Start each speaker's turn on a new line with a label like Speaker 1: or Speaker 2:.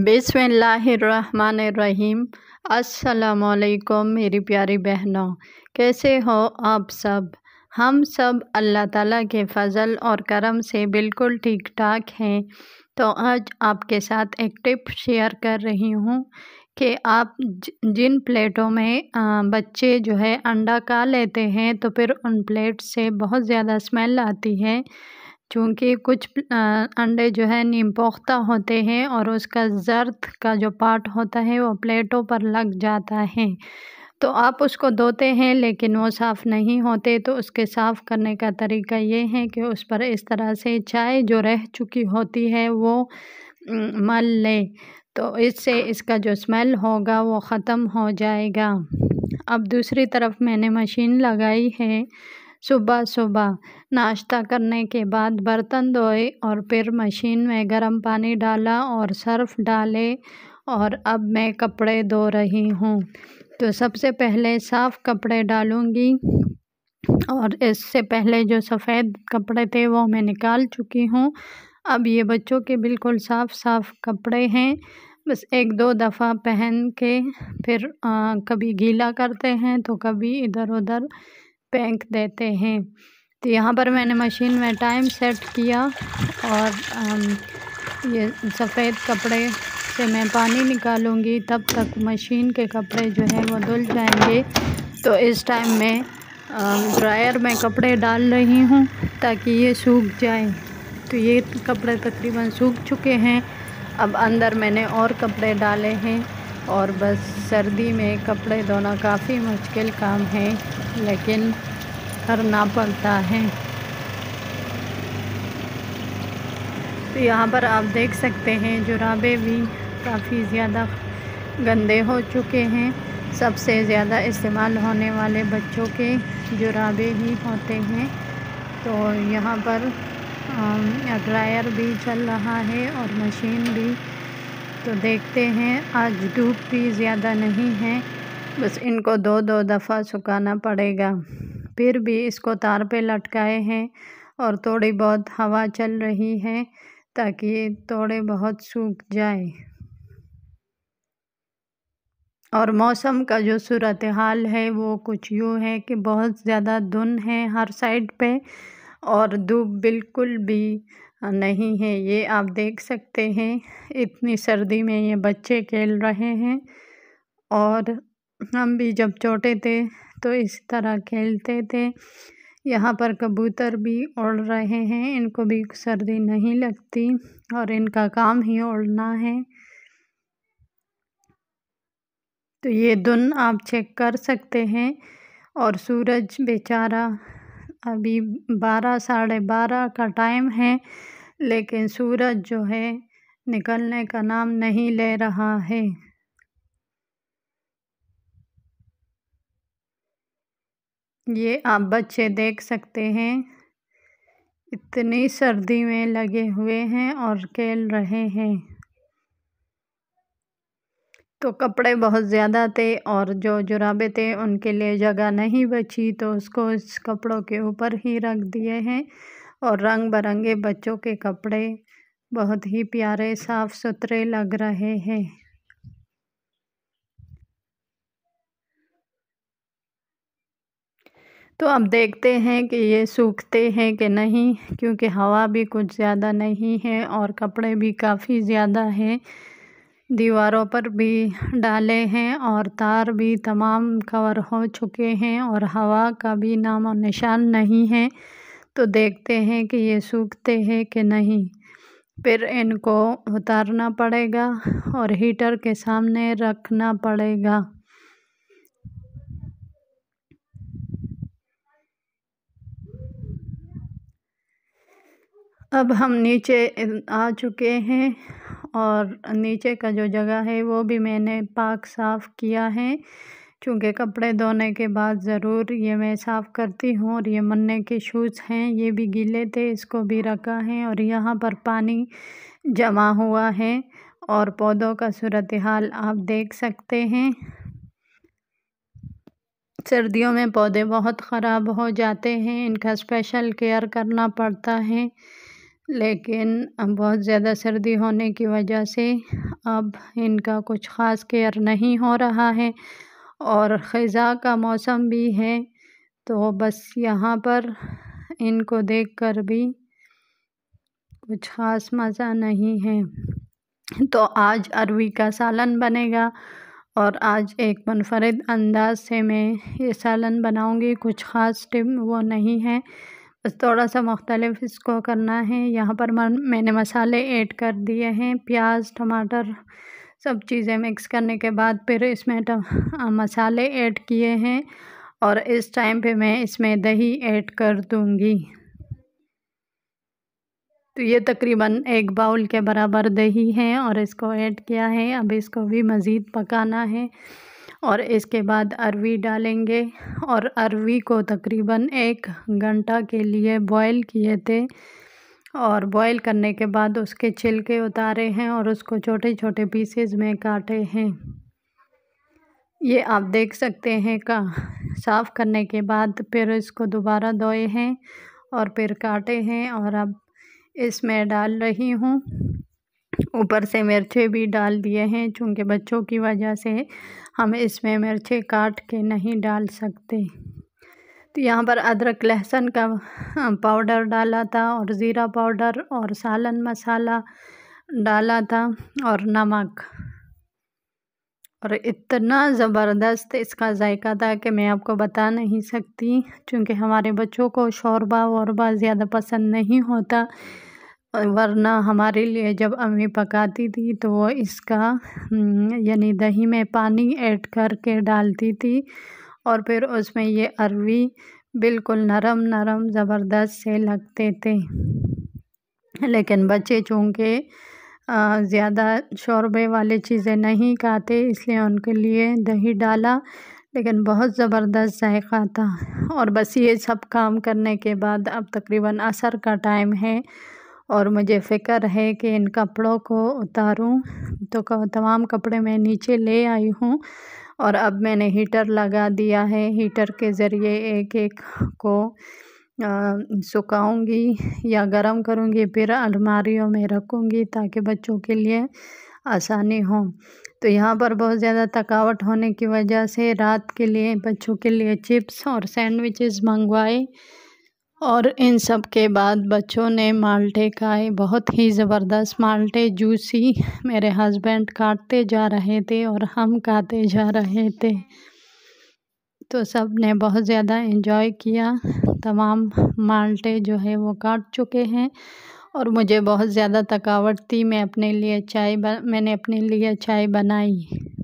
Speaker 1: अस्सलाम वालेकुम मेरी प्यारी बहनों कैसे हो आप सब हम सब अल्लाह ताला के फ़ज़ल और करम से बिल्कुल ठीक ठाक हैं तो आज आपके साथ एक टिप शेयर कर रही हूँ कि आप जिन प्लेटों में बच्चे जो है अंडा खा लेते हैं तो फिर उन प्लेट से बहुत ज़्यादा स्मेल आती है चूँकि कुछ अंडे जो है नीम पोख्ता होते हैं और उसका ज़र्द का जो पार्ट होता है वो प्लेटों पर लग जाता है तो आप उसको धोते हैं लेकिन वो साफ़ नहीं होते तो उसके साफ़ करने का तरीका ये है कि उस पर इस तरह से चाय जो रह चुकी होती है वो मल ले तो इससे इसका जो स्मेल होगा वो ख़त्म हो जाएगा अब दूसरी तरफ मैंने मशीन लगाई है सुबह सुबह नाश्ता करने के बाद बर्तन धोए और फिर मशीन में गर्म पानी डाला और सर्फ़ डाले और अब मैं कपड़े धो रही हूँ तो सबसे पहले साफ़ कपड़े डालूँगी और इससे पहले जो सफ़ेद कपड़े थे वो मैं निकाल चुकी हूँ अब ये बच्चों के बिल्कुल साफ़ साफ़ कपड़े हैं बस एक दो दफ़ा पहन के फिर आ, कभी गीला करते हैं तो कभी इधर उधर फेंक देते हैं तो यहाँ पर मैंने मशीन में टाइम सेट किया और ये सफ़ेद कपड़े से मैं पानी निकालूंगी तब तक मशीन के कपड़े जो है वो धुल जाएंगे तो इस टाइम में ड्रायर में कपड़े डाल रही हूँ ताकि ये सूख जाए तो ये कपड़े तकरीबन सूख चुके हैं अब अंदर मैंने और कपड़े डाले हैं और बस सर्दी में कपड़े धोना काफ़ी मुश्किल काम है लेकिन करना पड़ता है तो यहाँ पर आप देख सकते हैं जुराबे भी काफ़ी ज़्यादा गंदे हो चुके हैं सबसे ज़्यादा इस्तेमाल होने वाले बच्चों के जुराबे ही होते हैं तो यहाँ पर ड्रायर भी चल रहा है और मशीन भी तो देखते हैं आज धूप भी ज़्यादा नहीं है बस इनको दो दो दफ़ा सुखाना पड़ेगा फिर भी इसको तार पे लटकाए हैं और थोड़ी बहुत हवा चल रही है ताकि ये थोड़े बहुत सूख जाए और मौसम का जो सूरत हाल है वो कुछ यूँ है कि बहुत ज़्यादा धुन है हर साइड पे और धूप बिल्कुल भी नहीं है ये आप देख सकते हैं इतनी सर्दी में ये बच्चे खेल रहे हैं और हम भी जब छोटे थे तो इस तरह खेलते थे यहाँ पर कबूतर भी उड़ रहे हैं इनको भी सर्दी नहीं लगती और इनका काम ही उड़ना है तो ये धुन आप चेक कर सकते हैं और सूरज बेचारा अभी बारह साढ़े बारह का टाइम है लेकिन सूरज जो है निकलने का नाम नहीं ले रहा है ये आप बच्चे देख सकते हैं इतनी सर्दी में लगे हुए हैं और खेल रहे हैं तो कपड़े बहुत ज़्यादा थे और जो जुराबे थे उनके लिए जगह नहीं बची तो उसको इस कपड़ों के ऊपर ही रख दिए हैं और रंग बिरंगे बच्चों के कपड़े बहुत ही प्यारे साफ सुथरे लग रहे हैं तो अब देखते हैं कि ये सूखते हैं कि नहीं क्योंकि हवा भी कुछ ज़्यादा नहीं है और कपड़े भी काफ़ी ज़्यादा हैं दीवारों पर भी डाले हैं और तार भी तमाम कवर हो चुके हैं और हवा का भी नाम और निशान नहीं है तो देखते हैं कि ये सूखते हैं कि नहीं फिर इनको उतारना पड़ेगा और हीटर के सामने रखना पड़ेगा अब हम नीचे आ चुके हैं और नीचे का जो जगह है वो भी मैंने पाक साफ़ किया है क्योंकि कपड़े धोने के बाद ज़रूर ये मैं साफ़ करती हूँ और ये मन्ने के शूज़ हैं ये भी गीले थे इसको भी रखा है और यहाँ पर पानी जमा हुआ है और पौधों का सूरत हाल आप देख सकते हैं सर्दियों में पौधे बहुत ख़राब हो जाते हैं इनका स्पेशल केयर करना पड़ता है लेकिन बहुत ज़्यादा सर्दी होने की वजह से अब इनका कुछ ख़ास केयर नहीं हो रहा है और ख़ज़ा का मौसम भी है तो बस यहाँ पर इनको देखकर भी कुछ ख़ास मज़ा नहीं है तो आज अरवी का सालन बनेगा और आज एक मुनफरद अंदाज से मैं ये सालन बनाऊँगी कुछ ख़ास टिप वो नहीं है बस थोड़ा सा मुख्तलिफ इसको करना है यहाँ पर मैंने मसाले ऐड कर दिए हैं प्याज टमाटर सब चीज़ें मिक्स करने के बाद फिर इसमें मसाले ऐड किए हैं और इस टाइम पे मैं इसमें दही ऐड कर दूँगी तो ये तकरीबन एक बाउल के बराबर दही है और इसको ऐड किया है अब इसको भी मज़ीद पकाना है और इसके बाद अरवी डालेंगे और अरवी को तकरीबन एक घंटा के लिए बॉईल किए थे और बॉईल करने के बाद उसके छिलके उतारे हैं और उसको छोटे छोटे पीसेस में काटे हैं ये आप देख सकते हैं का साफ़ करने के बाद फिर इसको दोबारा धोए हैं और फिर काटे हैं और अब इसमें डाल रही हूँ ऊपर से मिर्चे भी डाल दिए हैं चूँकि बच्चों की वजह से हम इसमें मिर्चे काट के नहीं डाल सकते तो यहाँ पर अदरक लहसुन का हाँ, पाउडर डाला था और ज़ीरा पाउडर और सालन मसाला डाला था और नमक और इतना ज़बरदस्त इसका जायका था कि मैं आपको बता नहीं सकती क्योंकि हमारे बच्चों को शोरबा वोरबा ज़्यादा पसंद नहीं होता वरना हमारे लिए जब अम्मी पकाती थी तो वो इसका हम्म, यानी दही में पानी ऐड करके डालती थी और फिर उसमें ये अरवी बिल्कुल नरम नरम ज़बरदस्त से लगते थे लेकिन बच्चे चूँकि ज़्यादा शोरबे वाली चीज़ें नहीं खाते इसलिए उनके लिए दही डाला लेकिन बहुत ज़बरदस्त जायका था और बस ये सब काम करने के बाद अब तकरीबन असर का टाइम है और मुझे फ़िक्र है कि इन कपड़ों को उतारूं तो तमाम कपड़े मैं नीचे ले आई हूँ और अब मैंने हीटर लगा दिया है हीटर के ज़रिए एक एक को सुखाऊंगी या गर्म करूंगी फिर अलमारियों में रखूंगी ताकि बच्चों के लिए आसानी हो तो यहाँ पर बहुत ज़्यादा थकावट होने की वजह से रात के लिए बच्चों के लिए चिप्स और सैंडविचेस मंगवाए और इन सब के बाद बच्चों ने माल्टे खाए बहुत ही ज़बरदस्त माल्टे जूसी मेरे हस्बैंड काटते जा रहे थे और हम खाते जा रहे थे तो सब ने बहुत ज़्यादा एंजॉय किया तमाम माल्टे जो है वो काट चुके हैं और मुझे बहुत ज़्यादा थकावट थी मैं अपने लिए चाय मैंने अपने लिए चाय बनाई